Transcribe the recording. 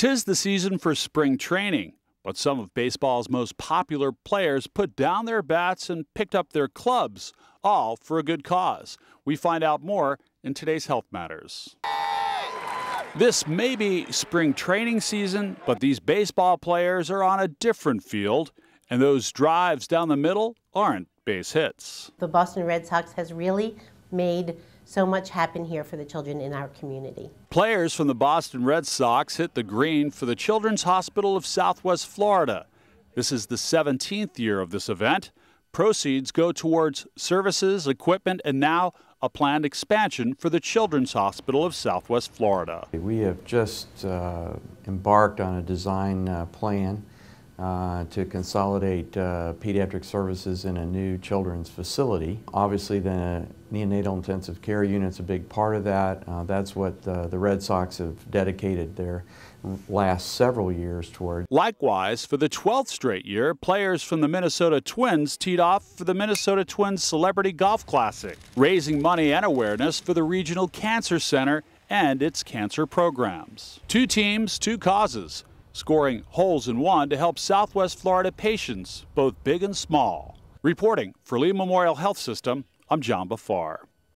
Tis the season for spring training, but some of baseball's most popular players put down their bats and picked up their clubs, all for a good cause. We find out more in today's Health Matters. This may be spring training season, but these baseball players are on a different field, and those drives down the middle aren't base hits. The Boston Red Sox has really made so much happen here for the children in our community. Players from the Boston Red Sox hit the green for the Children's Hospital of Southwest Florida. This is the 17th year of this event. Proceeds go towards services, equipment, and now a planned expansion for the Children's Hospital of Southwest Florida. We have just uh, embarked on a design uh, plan uh, to consolidate uh, pediatric services in a new children's facility. Obviously, the neonatal intensive care unit's a big part of that. Uh, that's what the, the Red Sox have dedicated their last several years toward. Likewise, for the 12th straight year, players from the Minnesota Twins teed off for the Minnesota Twins Celebrity Golf Classic, raising money and awareness for the Regional Cancer Center and its cancer programs. Two teams, two causes scoring holes in one to help Southwest Florida patients, both big and small. Reporting for Lee Memorial Health System, I'm John Bafar.